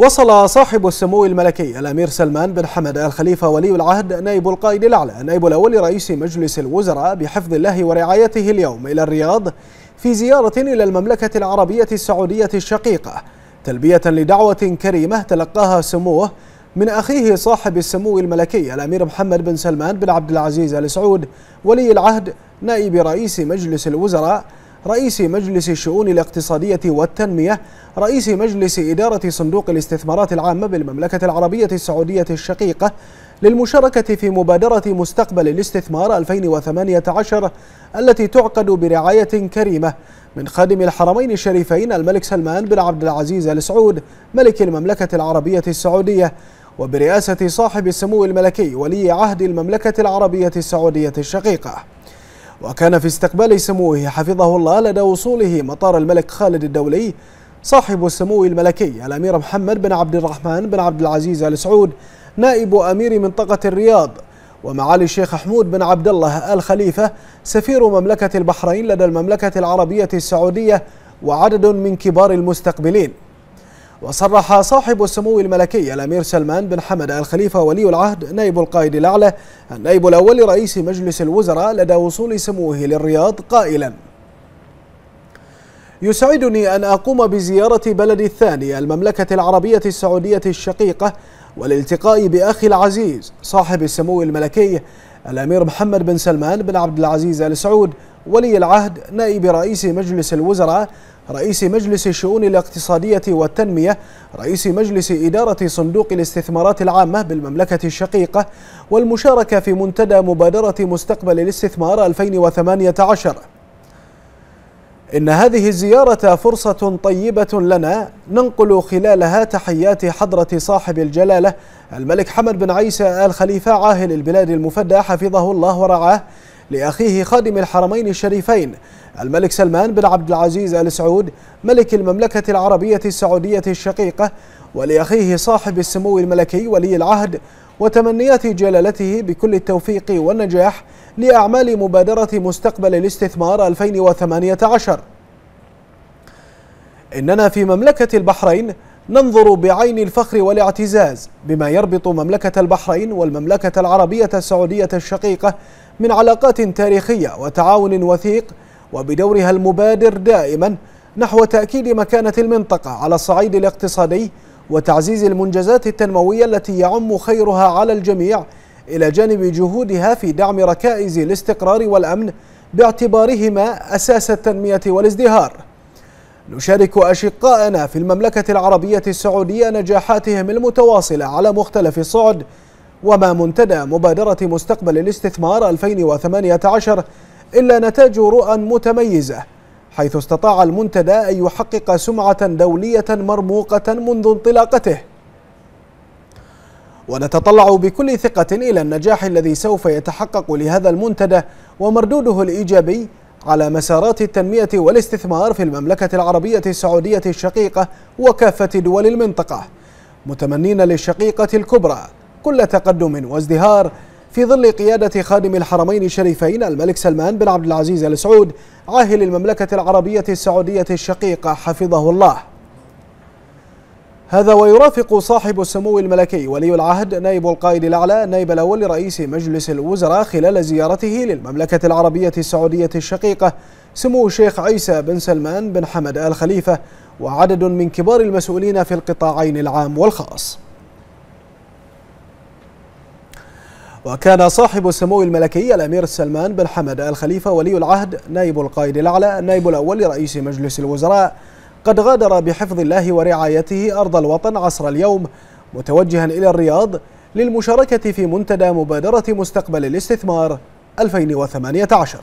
وصل صاحب السمو الملكي الأمير سلمان بن حمد آل خليفة ولي العهد نائب القائد الأعلى النائب الأول رئيس مجلس الوزراء بحفظ الله ورعايته اليوم إلى الرياض في زيارة إلى المملكة العربية السعودية الشقيقة تلبية لدعوة كريمة تلقاها سموه من أخيه صاحب السمو الملكي الأمير محمد بن سلمان بن عبد العزيز آل سعود ولي العهد نائب رئيس مجلس الوزراء رئيس مجلس الشؤون الاقتصادية والتنمية رئيس مجلس إدارة صندوق الاستثمارات العامة بالمملكة العربية السعودية الشقيقة للمشاركة في مبادرة مستقبل الاستثمار 2018 التي تعقد برعاية كريمة من خادم الحرمين الشريفين الملك سلمان بن عبد العزيز آل سعود ملك المملكة العربية السعودية وبرئاسة صاحب السمو الملكي ولي عهد المملكة العربية السعودية الشقيقة وكان في استقبال سموه حفظه الله لدى وصوله مطار الملك خالد الدولي صاحب السمو الملكي الأمير محمد بن عبد الرحمن بن عبد العزيز آل سعود نائب أمير منطقة الرياض ومعالي الشيخ حمود بن عبد الله آل خليفة سفير مملكة البحرين لدى المملكة العربية السعودية وعدد من كبار المستقبلين وصرح صاحب السمو الملكي الأمير سلمان بن حمد الخليفة ولي العهد نائب القائد الأعلى النائب الأول لرئيس مجلس الوزراء لدى وصول سموه للرياض قائلا يسعدني أن أقوم بزيارة بلدي الثاني المملكة العربية السعودية الشقيقة والالتقاء بأخي العزيز صاحب السمو الملكي الأمير محمد بن سلمان بن عبد العزيز آل سعود ولي العهد نائب رئيس مجلس الوزراء رئيس مجلس الشؤون الاقتصادية والتنمية رئيس مجلس إدارة صندوق الاستثمارات العامة بالمملكة الشقيقة والمشاركة في منتدى مبادرة مستقبل الاستثمار 2018 إن هذه الزيارة فرصة طيبة لنا ننقل خلالها تحيات حضرة صاحب الجلالة الملك حمد بن عيسى آل خليفة عاهل البلاد المفدى حفظه الله ورعاه لأخيه خادم الحرمين الشريفين الملك سلمان بن عبد العزيز آل سعود ملك المملكة العربية السعودية الشقيقة ولأخيه صاحب السمو الملكي ولي العهد وتمنيات جلالته بكل التوفيق والنجاح لأعمال مبادرة مستقبل الاستثمار 2018 إننا في مملكة البحرين ننظر بعين الفخر والاعتزاز بما يربط مملكة البحرين والمملكة العربية السعودية الشقيقة من علاقات تاريخية وتعاون وثيق وبدورها المبادر دائما نحو تأكيد مكانة المنطقة على الصعيد الاقتصادي وتعزيز المنجزات التنموية التي يعم خيرها على الجميع إلى جانب جهودها في دعم ركائز الاستقرار والأمن باعتبارهما أساس التنمية والازدهار نشارك أشقائنا في المملكة العربية السعودية نجاحاتهم المتواصلة على مختلف الصعد وما منتدى مبادرة مستقبل الاستثمار 2018 إلا نتاج رؤى متميزة حيث استطاع المنتدى أن يحقق سمعة دولية مرموقة منذ انطلاقته ونتطلع بكل ثقة إلى النجاح الذي سوف يتحقق لهذا المنتدى ومردوده الإيجابي على مسارات التنمية والاستثمار في المملكة العربية السعودية الشقيقة وكافة دول المنطقة متمنين للشقيقة الكبرى كل تقدم وازدهار في ظل قيادة خادم الحرمين الشريفين الملك سلمان بن عبد العزيز آل سعود عاهل المملكة العربية السعودية الشقيقة حفظه الله هذا ويرافق صاحب السمو الملكي ولي العهد نائب القائد الأعلى نائب الأول لرئيس مجلس الوزراء خلال زيارته للمملكة العربية السعودية الشقيقة سمو الشيخ عيسى بن سلمان بن حمد آل خليفة وعدد من كبار المسؤولين في القطاعين العام والخاص وكان صاحب السمو الملكي الأمير سلمان بن حمد الخليفة ولي العهد نائب القائد الأعلى النائب الأول لرئيس مجلس الوزراء قد غادر بحفظ الله ورعايته أرض الوطن عصر اليوم متوجها إلى الرياض للمشاركة في منتدى مبادرة مستقبل الاستثمار 2018